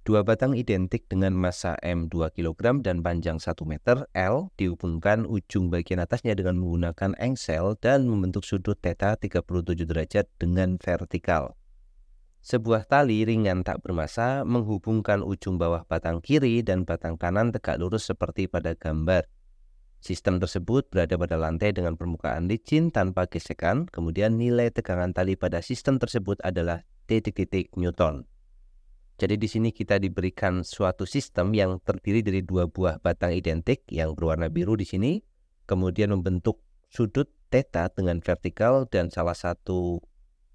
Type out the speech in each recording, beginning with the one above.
Dua batang identik dengan massa M 2 kg dan panjang 1 meter, L dihubungkan ujung bagian atasnya dengan menggunakan engsel dan membentuk sudut theta 37 derajat dengan vertikal. Sebuah tali ringan tak bermassa menghubungkan ujung bawah batang kiri dan batang kanan tegak lurus seperti pada gambar. Sistem tersebut berada pada lantai dengan permukaan licin tanpa gesekan, kemudian nilai tegangan tali pada sistem tersebut adalah titik-titik Newton. Jadi di sini kita diberikan suatu sistem yang terdiri dari dua buah batang identik yang berwarna biru di sini, kemudian membentuk sudut theta dengan vertikal dan salah satu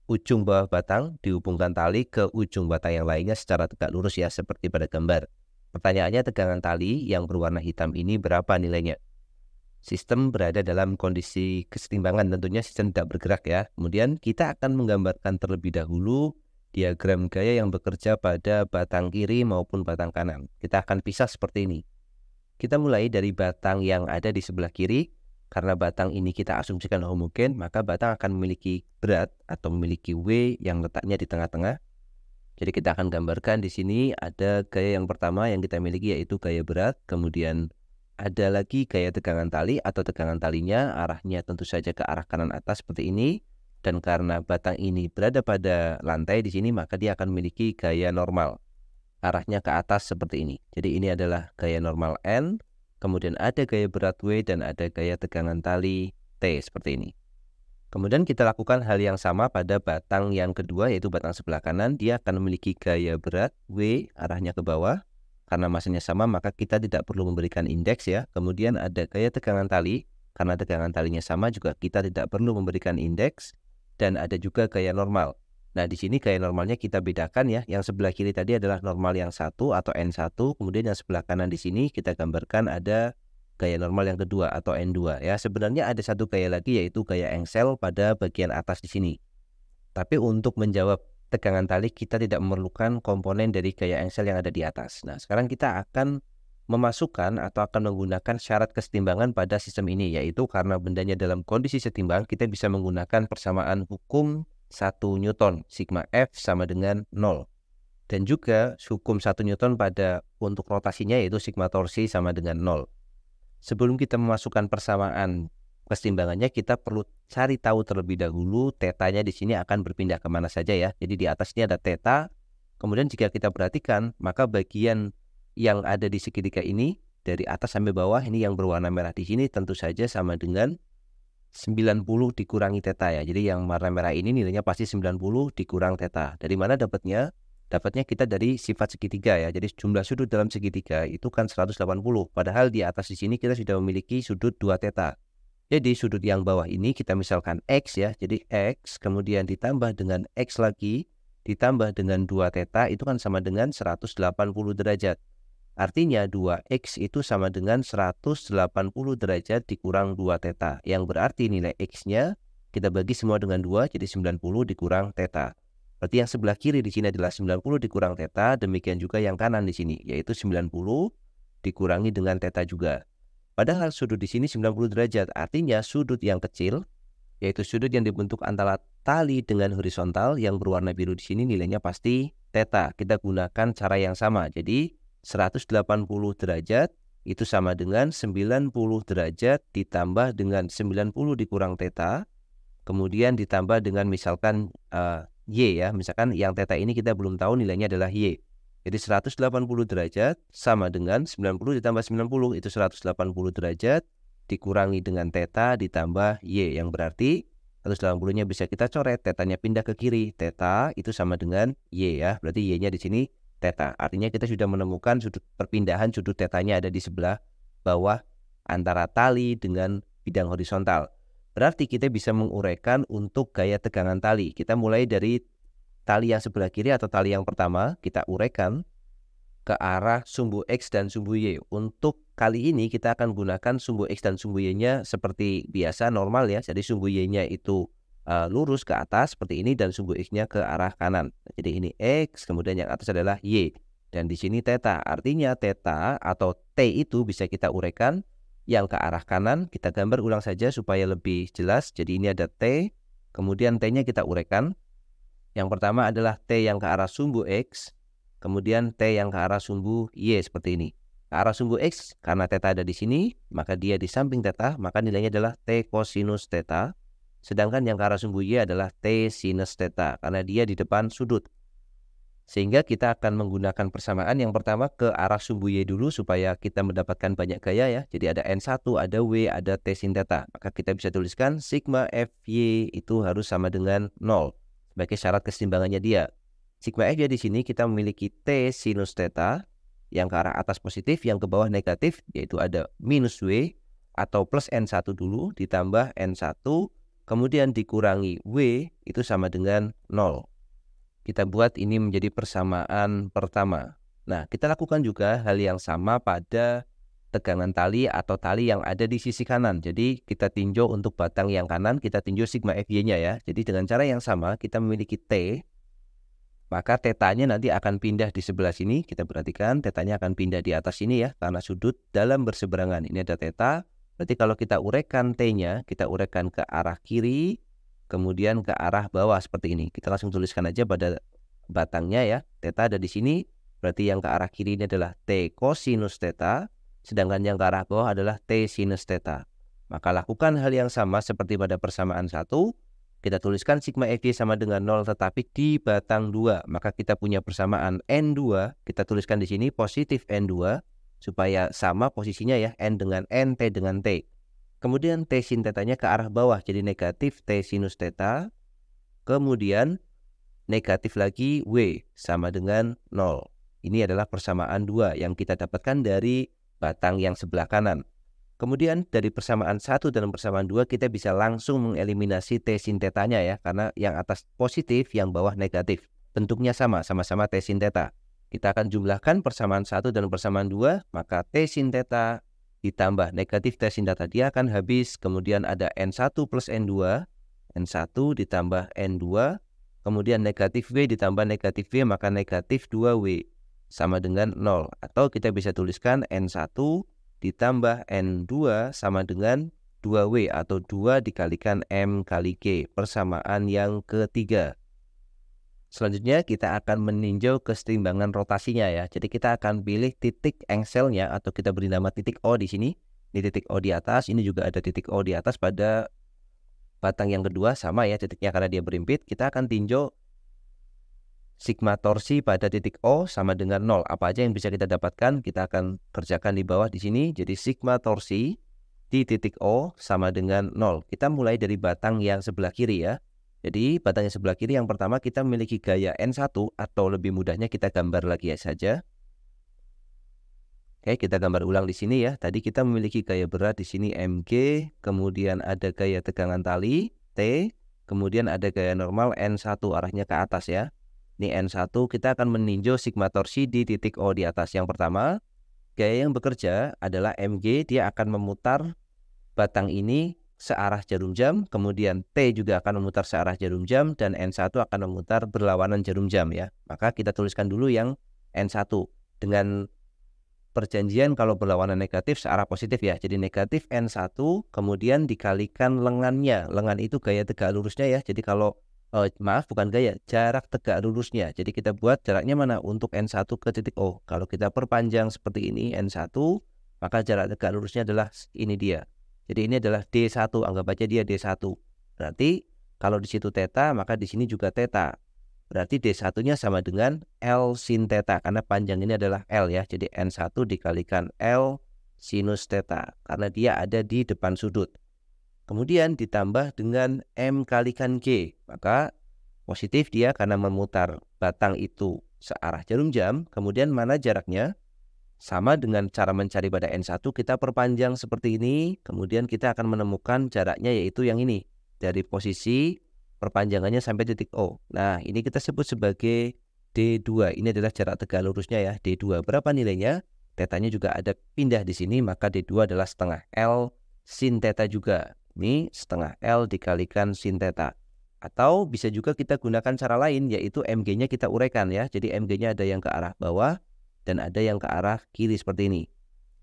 ujung bawah batang dihubungkan tali ke ujung batang yang lainnya secara tegak lurus ya seperti pada gambar. Pertanyaannya tegangan tali yang berwarna hitam ini berapa nilainya? Sistem berada dalam kondisi keseimbangan tentunya sistem tidak bergerak ya. Kemudian kita akan menggambarkan terlebih dahulu diagram gaya yang bekerja pada batang kiri maupun batang kanan. Kita akan pisah seperti ini. Kita mulai dari batang yang ada di sebelah kiri, karena batang ini kita asumsikan homogen, maka batang akan memiliki berat atau memiliki W yang letaknya di tengah-tengah. Jadi kita akan gambarkan di sini ada gaya yang pertama yang kita miliki yaitu gaya berat, kemudian ada lagi gaya tegangan tali atau tegangan talinya arahnya tentu saja ke arah kanan atas seperti ini dan karena batang ini berada pada lantai di sini maka dia akan memiliki gaya normal arahnya ke atas seperti ini jadi ini adalah gaya normal N kemudian ada gaya berat W dan ada gaya tegangan tali T seperti ini kemudian kita lakukan hal yang sama pada batang yang kedua yaitu batang sebelah kanan dia akan memiliki gaya berat W arahnya ke bawah karena masanya sama maka kita tidak perlu memberikan indeks ya kemudian ada gaya tegangan tali karena tegangan talinya sama juga kita tidak perlu memberikan indeks dan ada juga gaya normal. Nah, di sini gaya normalnya kita bedakan ya. Yang sebelah kiri tadi adalah normal yang satu atau N1, kemudian yang sebelah kanan di sini kita gambarkan ada gaya normal yang kedua atau N2 ya. Sebenarnya ada satu gaya lagi yaitu gaya engsel pada bagian atas di sini. Tapi untuk menjawab tegangan tali kita tidak memerlukan komponen dari gaya engsel yang ada di atas. Nah, sekarang kita akan memasukkan atau akan menggunakan syarat kesetimbangan pada sistem ini yaitu karena bendanya dalam kondisi setimbang kita bisa menggunakan persamaan hukum 1 Newton sigma F sama dengan 0 dan juga hukum 1 Newton pada untuk rotasinya yaitu sigma torsi sama dengan 0 sebelum kita memasukkan persamaan kesetimbangannya kita perlu cari tahu terlebih dahulu tetanya di sini akan berpindah kemana saja ya jadi di atasnya ada teta kemudian jika kita perhatikan maka bagian yang ada di segitiga ini dari atas sampai bawah ini yang berwarna merah di sini tentu saja sama dengan 90 dikurangi teta ya. Jadi yang warna merah ini nilainya pasti 90 dikurang teta. Dari mana dapatnya? Dapatnya kita dari sifat segitiga ya. Jadi jumlah sudut dalam segitiga itu kan 180. Padahal di atas di sini kita sudah memiliki sudut 2 teta. Jadi sudut yang bawah ini kita misalkan X ya. Jadi X kemudian ditambah dengan X lagi ditambah dengan 2 teta itu kan sama dengan 180 derajat. Artinya 2x itu sama dengan 180 derajat dikurang 2 teta, Yang berarti nilai x-nya kita bagi semua dengan 2 jadi 90 dikurang teta. Berarti yang sebelah kiri di sini adalah 90 dikurang teta, demikian juga yang kanan di sini yaitu 90 dikurangi dengan teta juga. Padahal sudut di sini 90 derajat, artinya sudut yang kecil yaitu sudut yang dibentuk antara tali dengan horizontal yang berwarna biru di sini nilainya pasti teta. Kita gunakan cara yang sama. Jadi 180 derajat itu sama dengan 90 derajat ditambah dengan 90 dikurang teta. kemudian ditambah dengan misalkan uh, Y ya, misalkan yang teta ini kita belum tahu nilainya adalah Y. Jadi 180 derajat sama dengan 90 ditambah 90 itu 180 derajat dikurangi dengan teta ditambah Y yang berarti 180-nya bisa kita coret, tetanya pindah ke kiri. Teta itu sama dengan Y ya, berarti Y-nya di sini Teta, Artinya kita sudah menemukan sudut perpindahan sudut tetanya ada di sebelah bawah antara tali dengan bidang horizontal. Berarti kita bisa menguraikan untuk gaya tegangan tali. Kita mulai dari tali yang sebelah kiri atau tali yang pertama, kita uraikan ke arah sumbu X dan sumbu Y. Untuk kali ini kita akan gunakan sumbu X dan sumbu Y-nya seperti biasa normal ya. Jadi sumbu Y-nya itu uh, lurus ke atas seperti ini dan sumbu x-nya ke arah kanan. Jadi ini x, kemudian yang atas adalah y dan di sini teta, Artinya teta atau t itu bisa kita uraikan yang ke arah kanan. Kita gambar ulang saja supaya lebih jelas. Jadi ini ada t, kemudian t-nya kita uraikan. Yang pertama adalah t yang ke arah sumbu x, kemudian t yang ke arah sumbu y seperti ini. Ke arah sumbu x karena teta ada di sini, maka dia di samping teta, maka nilainya adalah t kosinus teta. Sedangkan yang ke arah sumbu y adalah T sinus theta karena dia di depan sudut. Sehingga kita akan menggunakan persamaan yang pertama ke arah sumbu y dulu supaya kita mendapatkan banyak gaya ya. Jadi ada N1, ada W, ada T sin theta. Maka kita bisa tuliskan sigma FY itu harus sama dengan 0 sebagai syarat keseimbangannya dia. Sigma F di sini kita memiliki T sinus theta yang ke arah atas positif, yang ke bawah negatif, yaitu ada minus W atau plus N1 dulu ditambah N1 Kemudian dikurangi W itu sama dengan 0. Kita buat ini menjadi persamaan pertama. Nah, kita lakukan juga hal yang sama pada tegangan tali atau tali yang ada di sisi kanan. Jadi kita tinjau untuk batang yang kanan, kita tinjau sigma FY-nya ya. Jadi dengan cara yang sama, kita memiliki T, maka tetanya nanti akan pindah di sebelah sini. Kita perhatikan tetanya akan pindah di atas sini ya, karena sudut dalam berseberangan. Ini ada teta, Berarti kalau kita uraikan T-nya, kita uraikan ke arah kiri, kemudian ke arah bawah seperti ini. Kita langsung tuliskan aja pada batangnya ya. Theta ada di sini, berarti yang ke arah kiri ini adalah T kosinus theta, sedangkan yang ke arah bawah adalah T sinus theta. Maka lakukan hal yang sama seperti pada persamaan satu kita tuliskan sigma XG sama dengan 0 tetapi di batang 2. Maka kita punya persamaan N2, kita tuliskan di sini positif N2 supaya sama posisinya ya N dengan N, T dengan T. Kemudian T sin tetanya ke arah bawah jadi negatif T sinus teta. Kemudian negatif lagi W sama dengan 0. Ini adalah persamaan dua yang kita dapatkan dari batang yang sebelah kanan. Kemudian dari persamaan satu dan persamaan dua kita bisa langsung mengeliminasi T sin tetanya ya karena yang atas positif, yang bawah negatif. Bentuknya sama, sama-sama T sin teta. Kita akan jumlahkan persamaan 1 dan persamaan 2, maka T sin theta ditambah negatif T sin theta dia akan habis. Kemudian ada N1 plus N2, N1 ditambah N2, kemudian negatif W ditambah negatif W, maka negatif 2W sama dengan 0. Atau kita bisa tuliskan N1 ditambah N2 sama dengan 2W atau 2 dikalikan M kali G, persamaan yang ketiga. Selanjutnya kita akan meninjau keseimbangan rotasinya ya. Jadi kita akan pilih titik engselnya atau kita beri nama titik O di sini. di titik O di atas, ini juga ada titik O di atas pada batang yang kedua sama ya titiknya karena dia berimpit. Kita akan tinjau sigma torsi pada titik O sama dengan 0. Apa aja yang bisa kita dapatkan kita akan kerjakan di bawah di sini. Jadi sigma torsi di titik O sama dengan 0. Kita mulai dari batang yang sebelah kiri ya. Jadi batangnya sebelah kiri yang pertama kita memiliki gaya N1 atau lebih mudahnya kita gambar lagi ya saja. Oke, kita gambar ulang di sini ya. Tadi kita memiliki gaya berat di sini MG, kemudian ada gaya tegangan tali T, kemudian ada gaya normal N1 arahnya ke atas ya. Ini N1 kita akan meninjau sigma torsi di titik O di atas. Yang pertama, gaya yang bekerja adalah MG dia akan memutar batang ini searah jarum jam, kemudian T juga akan memutar searah jarum jam, dan N1 akan memutar berlawanan jarum jam ya. Maka kita tuliskan dulu yang N1 dengan perjanjian kalau berlawanan negatif searah positif ya. Jadi negatif N1 kemudian dikalikan lengannya. Lengan itu gaya tegak lurusnya ya. Jadi kalau eh, maaf bukan gaya, jarak tegak lurusnya. Jadi kita buat jaraknya mana untuk N1 ke titik O. Kalau kita perpanjang seperti ini N1 maka jarak tegak lurusnya adalah ini dia jadi ini adalah D1, anggap aja dia D1. Berarti kalau di situ teta, maka di sini juga teta. Berarti D1-nya sama dengan L sin teta karena panjang ini adalah L ya. Jadi N1 dikalikan L sinus teta karena dia ada di depan sudut. Kemudian ditambah dengan M kalikan G, maka positif dia karena memutar batang itu searah jarum jam. Kemudian mana jaraknya? Sama dengan cara mencari pada N1, kita perpanjang seperti ini, kemudian kita akan menemukan jaraknya yaitu yang ini. Dari posisi perpanjangannya sampai titik O. Nah, ini kita sebut sebagai D2. Ini adalah jarak tegak lurusnya ya, D2. Berapa nilainya? Tetanya juga ada pindah di sini, maka D2 adalah setengah L sin teta juga. Ini setengah L dikalikan sin teta Atau bisa juga kita gunakan cara lain, yaitu MG-nya kita uraikan ya. Jadi MG-nya ada yang ke arah bawah, dan ada yang ke arah kiri seperti ini.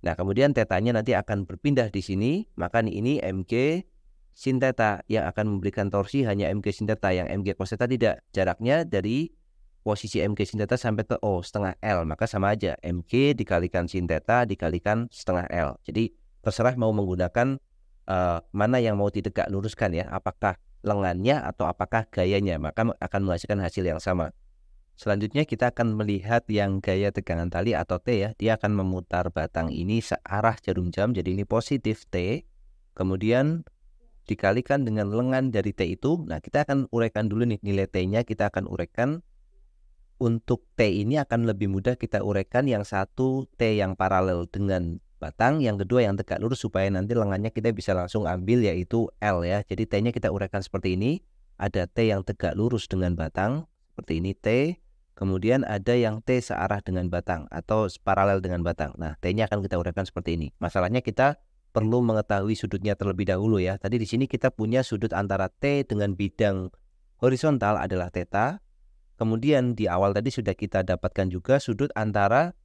Nah, kemudian tetanya nanti akan berpindah di sini, maka ini MG sin teta yang akan memberikan torsi hanya MG sin teta yang MG cos teta tidak. Jaraknya dari posisi MG sin teta sampai ke O oh, setengah L, maka sama aja MG dikalikan sin teta dikalikan setengah L. Jadi terserah mau menggunakan uh, mana yang mau ditegak luruskan ya, apakah lengannya atau apakah gayanya, maka akan menghasilkan hasil yang sama. Selanjutnya kita akan melihat yang gaya tegangan tali atau T ya. Dia akan memutar batang ini searah jarum jam. Jadi ini positif T. Kemudian dikalikan dengan lengan dari T itu. Nah kita akan uraikan dulu nih nilai T-nya kita akan uraikan. Untuk T ini akan lebih mudah kita uraikan yang satu T yang paralel dengan batang. Yang kedua yang tegak lurus supaya nanti lengannya kita bisa langsung ambil yaitu L ya. Jadi T-nya kita uraikan seperti ini. Ada T yang tegak lurus dengan batang. Seperti ini T Kemudian ada yang T searah dengan batang atau paralel dengan batang. Nah, T-nya akan kita uraikan seperti ini. Masalahnya kita perlu mengetahui sudutnya terlebih dahulu ya. Tadi di sini kita punya sudut antara T dengan bidang horizontal adalah theta. Kemudian di awal tadi sudah kita dapatkan juga sudut antara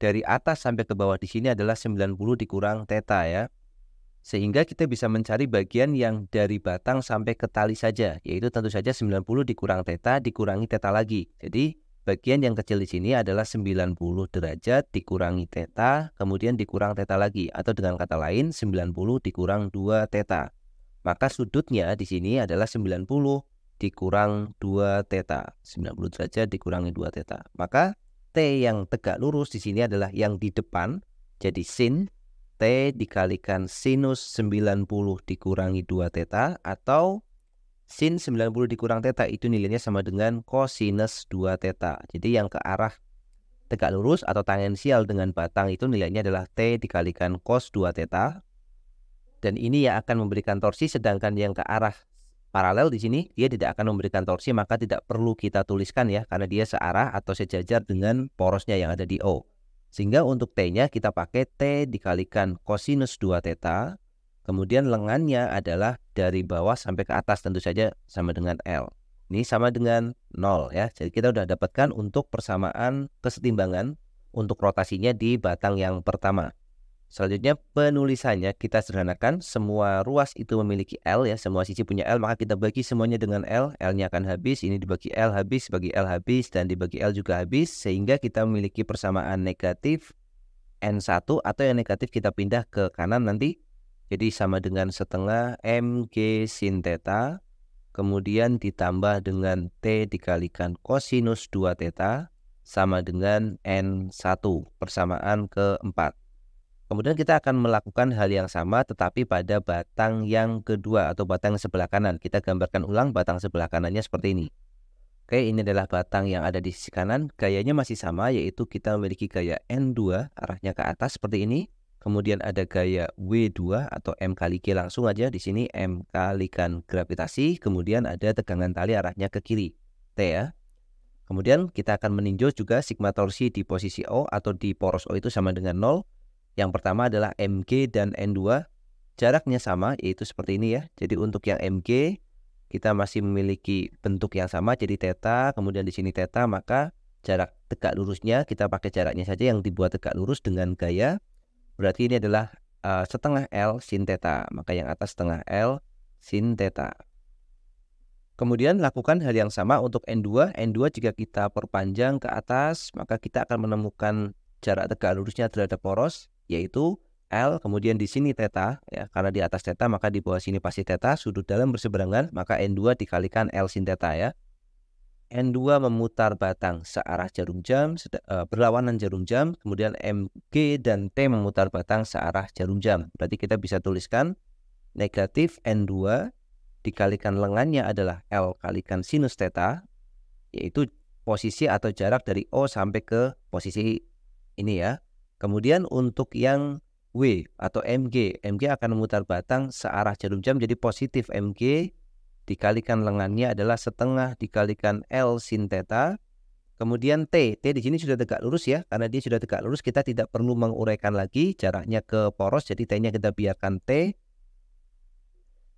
dari atas sampai ke bawah di sini adalah 90 dikurang theta ya. Sehingga kita bisa mencari bagian yang dari batang sampai ke tali saja, yaitu tentu saja 90 dikurang theta dikurangi theta lagi. Jadi Bagian yang kecil di sini adalah 90 derajat dikurangi teta, kemudian dikurang teta lagi, atau dengan kata lain 90 dikurang 2 teta. Maka sudutnya di sini adalah 90 dikurang 2 teta, 90 derajat dikurangi 2 teta. Maka T yang tegak lurus di sini adalah yang di depan, jadi sin T dikalikan sinus 90 dikurangi 2 teta, atau Sin 90 dikurang teta itu nilainya sama dengan kosinus 2 teta. Jadi yang ke arah tegak lurus atau tangensial dengan batang itu nilainya adalah T dikalikan cos 2 teta. Dan ini yang akan memberikan torsi sedangkan yang ke arah paralel di sini dia tidak akan memberikan torsi maka tidak perlu kita tuliskan ya karena dia searah atau sejajar dengan porosnya yang ada di O. Sehingga untuk T-nya kita pakai T dikalikan kosinus 2 teta Kemudian lengannya adalah dari bawah sampai ke atas tentu saja sama dengan L. Ini sama dengan 0 ya. Jadi kita sudah dapatkan untuk persamaan kesetimbangan untuk rotasinya di batang yang pertama. Selanjutnya penulisannya kita sederhanakan semua ruas itu memiliki L ya, semua sisi punya L maka kita bagi semuanya dengan L, L-nya akan habis, ini dibagi L habis, bagi L habis dan dibagi L juga habis sehingga kita memiliki persamaan negatif N1 atau yang negatif kita pindah ke kanan nanti jadi sama dengan setengah mg sin theta kemudian ditambah dengan t dikalikan kosinus 2 theta sama dengan n1 persamaan keempat. Kemudian kita akan melakukan hal yang sama tetapi pada batang yang kedua atau batang sebelah kanan. Kita gambarkan ulang batang sebelah kanannya seperti ini. Oke, ini adalah batang yang ada di sisi kanan. Gayanya masih sama yaitu kita memiliki gaya N2 arahnya ke atas seperti ini. Kemudian ada gaya W2 atau M kali G langsung aja di sini M kalikan gravitasi, kemudian ada tegangan tali arahnya ke kiri, T ya. Kemudian kita akan meninjau juga sigma torsi di posisi O atau di poros O itu sama dengan 0. Yang pertama adalah MG dan N2. Jaraknya sama yaitu seperti ini ya. Jadi untuk yang MG kita masih memiliki bentuk yang sama jadi teta kemudian di sini teta maka jarak tegak lurusnya kita pakai jaraknya saja yang dibuat tegak lurus dengan gaya Berarti ini adalah uh, setengah L sin theta. Maka yang atas setengah L sin theta. Kemudian lakukan hal yang sama untuk N2. N2 jika kita perpanjang ke atas, maka kita akan menemukan jarak tegak lurusnya terhadap poros, yaitu L, kemudian di sini theta, ya, karena di atas theta maka di bawah sini pasti theta, sudut dalam berseberangan, maka N2 dikalikan L sin theta ya. N2 memutar batang searah jarum jam e, berlawanan jarum jam, kemudian MG dan T memutar batang searah jarum jam. Berarti kita bisa tuliskan negatif N2 dikalikan lengannya adalah L kalikan sinus theta, yaitu posisi atau jarak dari O sampai ke posisi ini ya. Kemudian untuk yang W atau MG, MG akan memutar batang searah jarum jam jadi positif MG dikalikan lengannya adalah setengah dikalikan L sin theta. Kemudian T, T di sini sudah tegak lurus ya, karena dia sudah tegak lurus kita tidak perlu menguraikan lagi jaraknya ke poros, jadi T-nya kita biarkan T.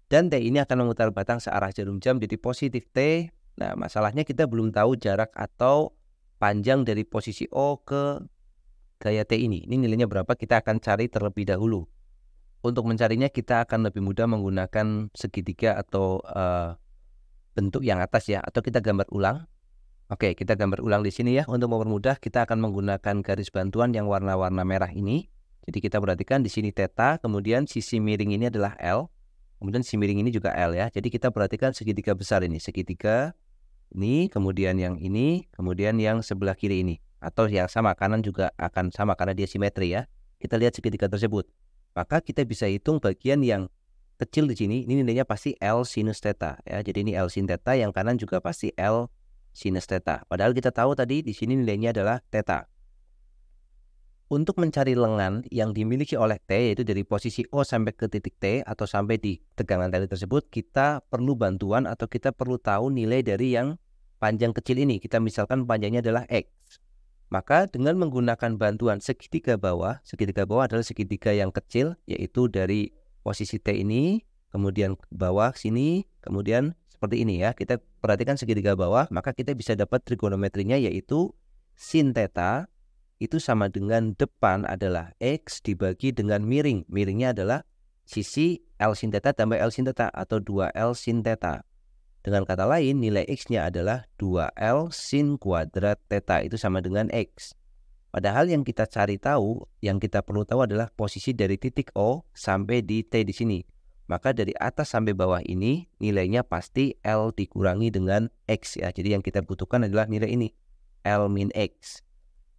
Dan T ini akan memutar batang searah jarum jam jadi positif T. Nah masalahnya kita belum tahu jarak atau panjang dari posisi O ke gaya T ini. Ini nilainya berapa kita akan cari terlebih dahulu untuk mencarinya kita akan lebih mudah menggunakan segitiga atau uh, bentuk yang atas ya atau kita gambar ulang. Oke, kita gambar ulang di sini ya. Untuk mempermudah kita akan menggunakan garis bantuan yang warna-warna merah ini. Jadi kita perhatikan di sini teta, kemudian sisi miring ini adalah L. Kemudian sisi miring ini juga L ya. Jadi kita perhatikan segitiga besar ini, segitiga ini, kemudian yang ini, kemudian yang sebelah kiri ini atau yang sama kanan juga akan sama karena dia simetri ya. Kita lihat segitiga tersebut maka kita bisa hitung bagian yang kecil di sini, ini nilainya pasti L sinus theta. Ya. Jadi ini L sin theta, yang kanan juga pasti L sinus theta. Padahal kita tahu tadi di sini nilainya adalah theta. Untuk mencari lengan yang dimiliki oleh T, yaitu dari posisi O sampai ke titik T atau sampai di tegangan tali tersebut, kita perlu bantuan atau kita perlu tahu nilai dari yang panjang kecil ini. Kita misalkan panjangnya adalah X. Maka dengan menggunakan bantuan segitiga bawah, segitiga bawah adalah segitiga yang kecil yaitu dari posisi T ini, kemudian bawah sini, kemudian seperti ini ya. Kita perhatikan segitiga bawah, maka kita bisa dapat trigonometrinya yaitu sin theta itu sama dengan depan adalah x dibagi dengan miring. Miringnya adalah sisi L sin theta tambah L sin theta atau 2L sin theta. Dengan kata lain, nilai x-nya adalah 2L sin kuadrat theta itu sama dengan x. Padahal yang kita cari tahu, yang kita perlu tahu adalah posisi dari titik O sampai di T di sini. Maka dari atas sampai bawah ini nilainya pasti L dikurangi dengan X ya. Jadi yang kita butuhkan adalah nilai ini, L min X.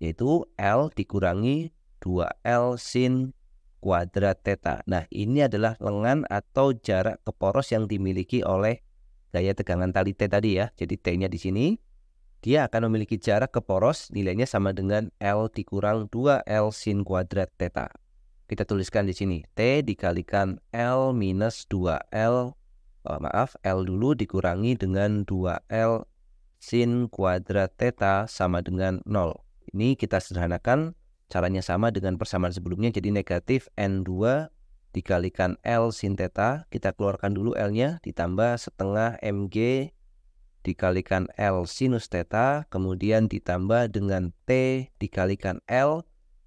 Yaitu L dikurangi 2L sin kuadrat theta. Nah ini adalah lengan atau jarak ke poros yang dimiliki oleh gaya tegangan tali T tadi ya. Jadi T-nya di sini. Dia akan memiliki jarak ke poros nilainya sama dengan L dikurang 2L sin kuadrat teta. Kita tuliskan di sini. T dikalikan L minus 2L, oh, maaf, L dulu dikurangi dengan 2L sin kuadrat teta sama dengan 0. Ini kita sederhanakan caranya sama dengan persamaan sebelumnya jadi negatif N2 dikalikan L sin theta, kita keluarkan dulu L-nya, ditambah setengah mg dikalikan L sinus theta, kemudian ditambah dengan T dikalikan L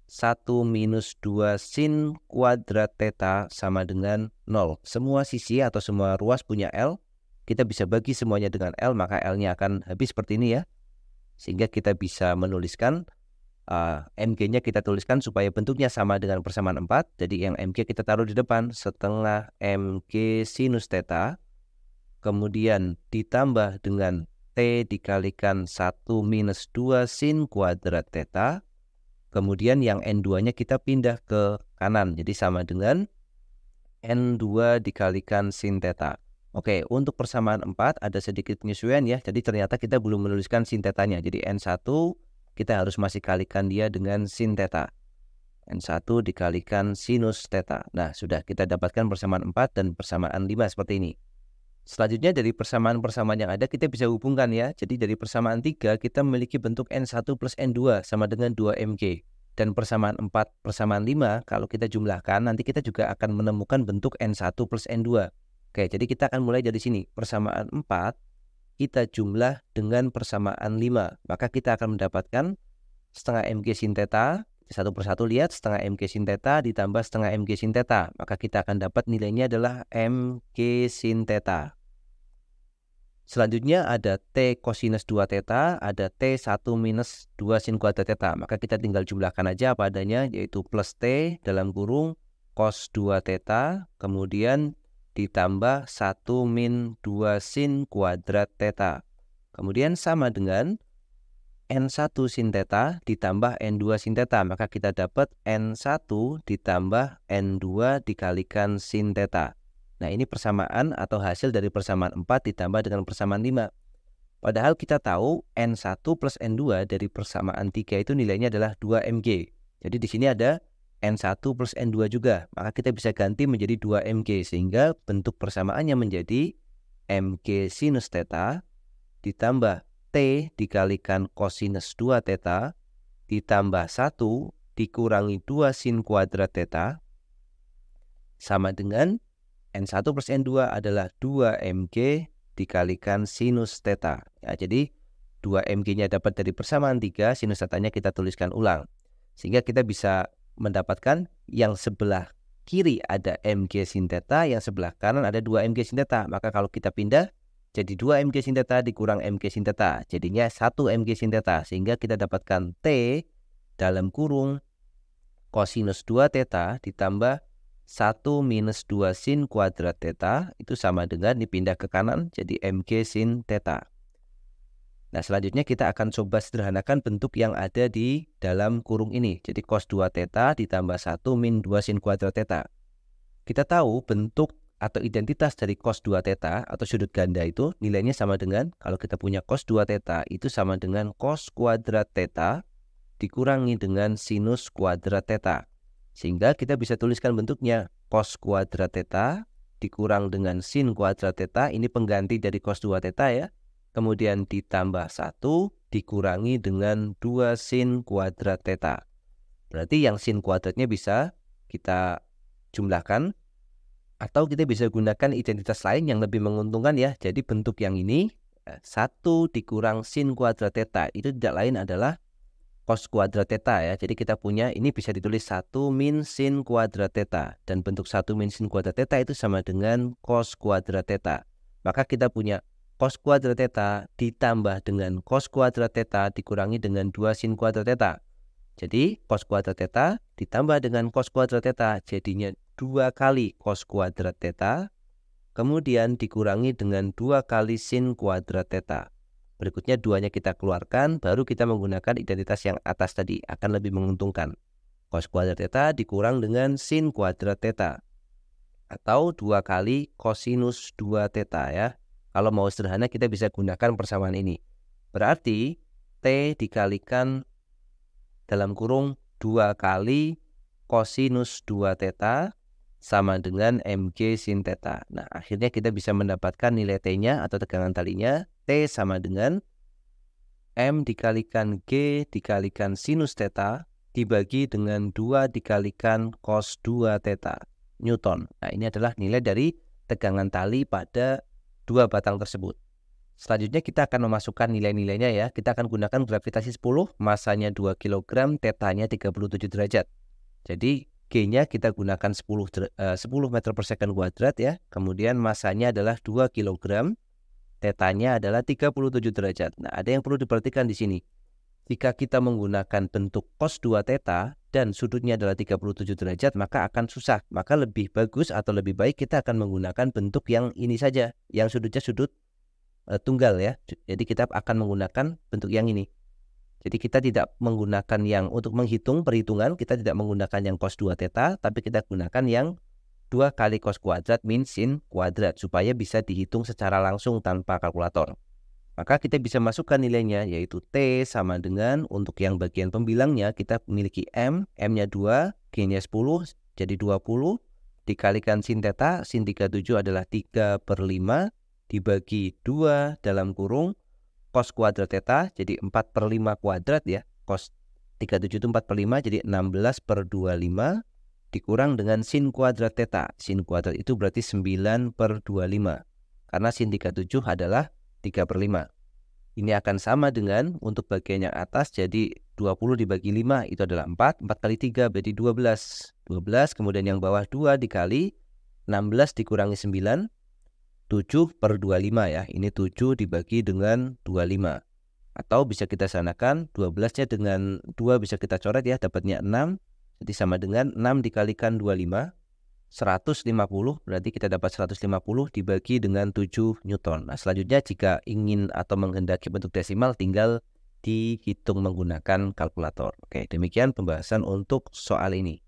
1 minus 2 sin kuadrat theta sama dengan 0. Semua sisi atau semua ruas punya L, kita bisa bagi semuanya dengan L, maka L-nya akan habis seperti ini ya. Sehingga kita bisa menuliskan uh, eh, MG-nya kita tuliskan supaya bentuknya sama dengan persamaan 4. Jadi yang MG kita taruh di depan setengah MG sinus theta. Kemudian ditambah dengan T dikalikan 1 minus 2 sin kuadrat theta. Kemudian yang N2-nya kita pindah ke kanan. Jadi sama dengan N2 dikalikan sin theta. Oke, untuk persamaan 4 ada sedikit penyesuaian ya. Jadi ternyata kita belum menuliskan sin tetanya. Jadi N1 kita harus masih kalikan dia dengan sin theta. N1 dikalikan sinus theta. Nah, sudah kita dapatkan persamaan 4 dan persamaan 5 seperti ini. Selanjutnya dari persamaan-persamaan yang ada kita bisa hubungkan ya. Jadi dari persamaan 3 kita memiliki bentuk N1 plus N2 sama dengan 2MG. Dan persamaan 4, persamaan 5 kalau kita jumlahkan nanti kita juga akan menemukan bentuk N1 plus N2. Oke, jadi kita akan mulai dari sini. Persamaan 4 kita jumlah dengan persamaan 5. Maka kita akan mendapatkan setengah mg sin theta. Satu persatu lihat setengah mg sin theta ditambah setengah mg sin theta. Maka kita akan dapat nilainya adalah mg sin theta. Selanjutnya ada T cosinus 2 theta, ada T1 minus 2 sin kuadrat theta. Maka kita tinggal jumlahkan aja apa adanya, yaitu plus T dalam kurung cos 2 theta, kemudian ditambah 1 min 2 sin kuadrat teta. Kemudian sama dengan N1 sin teta ditambah N2 sin teta. Maka kita dapat N1 ditambah N2 dikalikan sin teta. Nah ini persamaan atau hasil dari persamaan 4 ditambah dengan persamaan 5. Padahal kita tahu N1 plus N2 dari persamaan 3 itu nilainya adalah 2MG. Jadi di sini ada N1 plus N2 juga. Maka kita bisa ganti menjadi 2MG sehingga bentuk persamaannya menjadi MG sinus theta ditambah T dikalikan cosinus 2 theta ditambah 1 dikurangi 2 sin kuadrat theta sama dengan N1 plus N2 adalah 2MG dikalikan sinus theta. Ya, jadi 2MG-nya dapat dari persamaan 3, sinus theta-nya kita tuliskan ulang. Sehingga kita bisa mendapatkan yang sebelah kiri ada mg sin theta, yang sebelah kanan ada 2 mg sin theta. Maka kalau kita pindah jadi 2 mg sin theta dikurang mg sin theta. Jadinya 1 mg sin theta sehingga kita dapatkan T dalam kurung kosinus 2 theta ditambah 1 minus 2 sin kuadrat theta itu sama dengan dipindah ke kanan jadi mg sin theta. Nah, selanjutnya kita akan coba sederhanakan bentuk yang ada di dalam kurung ini. Jadi cos 2 theta ditambah 1 min 2 sin kuadrat theta. Kita tahu bentuk atau identitas dari cos 2 theta atau sudut ganda itu nilainya sama dengan kalau kita punya cos 2 theta itu sama dengan cos kuadrat theta dikurangi dengan sinus kuadrat theta. Sehingga kita bisa tuliskan bentuknya cos kuadrat theta dikurang dengan sin kuadrat theta ini pengganti dari cos 2 theta ya kemudian ditambah 1 dikurangi dengan 2 sin kuadrat theta. Berarti yang sin kuadratnya bisa kita jumlahkan atau kita bisa gunakan identitas lain yang lebih menguntungkan ya. Jadi bentuk yang ini 1 eh, dikurang sin kuadrat theta itu tidak lain adalah cos kuadrat theta ya. Jadi kita punya ini bisa ditulis 1 min sin kuadrat theta dan bentuk 1 min sin kuadrat theta itu sama dengan cos kuadrat theta. Maka kita punya cos kuadrat theta ditambah dengan cos kuadrat theta dikurangi dengan 2 sin kuadrat theta. Jadi cos kuadrat theta ditambah dengan cos kuadrat theta jadinya 2 kali cos kuadrat theta kemudian dikurangi dengan 2 kali sin kuadrat theta. Berikutnya duanya kita keluarkan baru kita menggunakan identitas yang atas tadi akan lebih menguntungkan. Cos kuadrat theta dikurang dengan sin kuadrat theta atau 2 kali cosinus 2 theta ya. Kalau mau sederhana kita bisa gunakan persamaan ini. Berarti T dikalikan dalam kurung 2 kali kosinus 2 teta sama dengan mg sin teta. Nah, akhirnya kita bisa mendapatkan nilai T-nya atau tegangan talinya T sama dengan M dikalikan G dikalikan sinus teta dibagi dengan 2 dikalikan cos 2 teta Newton. Nah, ini adalah nilai dari tegangan tali pada dua batang tersebut. Selanjutnya kita akan memasukkan nilai-nilainya ya. Kita akan gunakan gravitasi 10, masanya 2 kg, tetanya 37 derajat. Jadi G-nya kita gunakan 10, 10 eh, meter per second kuadrat ya. Kemudian masanya adalah 2 kg, tetanya adalah 37 derajat. Nah, ada yang perlu diperhatikan di sini. Jika kita menggunakan bentuk cos 2 theta dan sudutnya adalah 37 derajat, maka akan susah. Maka lebih bagus atau lebih baik kita akan menggunakan bentuk yang ini saja, yang sudutnya sudut e, tunggal ya. Jadi kita akan menggunakan bentuk yang ini. Jadi kita tidak menggunakan yang untuk menghitung perhitungan, kita tidak menggunakan yang cos 2 theta, tapi kita gunakan yang 2 kali cos kuadrat min sin kuadrat supaya bisa dihitung secara langsung tanpa kalkulator maka kita bisa masukkan nilainya yaitu T sama dengan untuk yang bagian pembilangnya kita memiliki M, M-nya 2, G-nya 10, jadi 20, dikalikan sin teta, sin 37 adalah 3 per 5, dibagi 2 dalam kurung, cos kuadrat teta jadi 4 per 5 kuadrat ya, cos 37 itu 4 per 5, jadi 16 per 25, dikurang dengan sin kuadrat teta sin kuadrat itu berarti 9 per 25, karena sin 37 adalah 3 per 5. Ini akan sama dengan untuk bagian yang atas jadi 20 dibagi 5 itu adalah 4. 4 kali 3 berarti 12. 12 kemudian yang bawah 2 dikali 16 dikurangi 9. 7 per 25 ya. Ini 7 dibagi dengan 25. Atau bisa kita sanakan 12-nya dengan 2 bisa kita coret ya dapatnya 6. Jadi sama dengan 6 dikalikan 25. 150 berarti kita dapat 150 dibagi dengan 7 Newton. Nah, selanjutnya jika ingin atau menghendaki bentuk desimal tinggal dihitung menggunakan kalkulator. Oke, demikian pembahasan untuk soal ini.